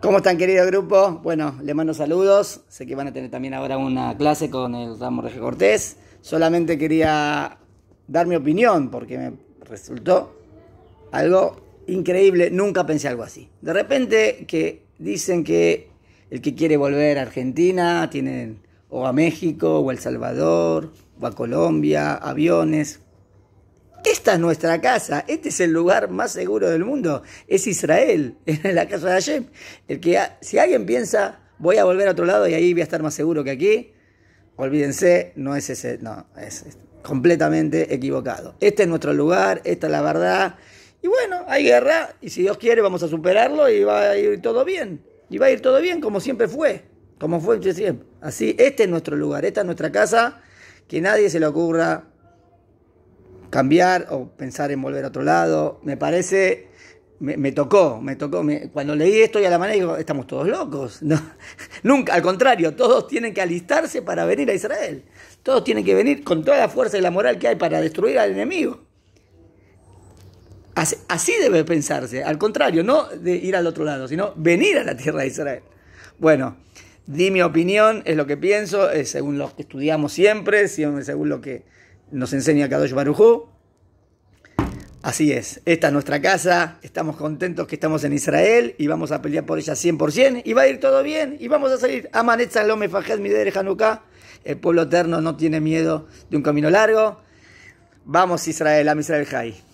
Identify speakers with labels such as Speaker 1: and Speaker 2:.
Speaker 1: ¿Cómo están, querido grupo? Bueno, les mando saludos. Sé que van a tener también ahora una clase con el Ramón Jorge Cortés. Solamente quería dar mi opinión porque me resultó algo increíble. Nunca pensé algo así. De repente que dicen que el que quiere volver a Argentina tiene o a México o a El Salvador o a Colombia, aviones, esta es nuestra casa, este es el lugar más seguro del mundo, es Israel, es la casa de Hashem. El que, si alguien piensa, voy a volver a otro lado y ahí voy a estar más seguro que aquí, olvídense, no es ese, no, es, es completamente equivocado. Este es nuestro lugar, esta es la verdad. Y bueno, hay guerra y si Dios quiere vamos a superarlo y va a ir todo bien. Y va a ir todo bien como siempre fue, como fue siempre. Así, este es nuestro lugar, esta es nuestra casa, que nadie se le ocurra cambiar o pensar en volver a otro lado. Me parece, me, tocó, me tocó. cuando leí esto y a la manera digo, estamos todos locos. nunca, al contrario, todos tienen que alistarse para venir a Israel. Todos tienen que venir con toda la fuerza y la moral que hay para destruir al enemigo. Así, debe pensarse, al contrario, no de ir al otro lado, sino venir a la tierra de Israel. Bueno, di mi opinión, es lo que pienso, según lo que estudiamos siempre, según lo que nos enseña Kadosh Barujú. Así es, esta es nuestra casa, estamos contentos que estamos en Israel y vamos a pelear por ella 100% y va a ir todo bien y vamos a salir. Amanet Salome, Fahed Mider Hanukkah, el pueblo eterno no tiene miedo de un camino largo. Vamos Israel, a Israel Jai.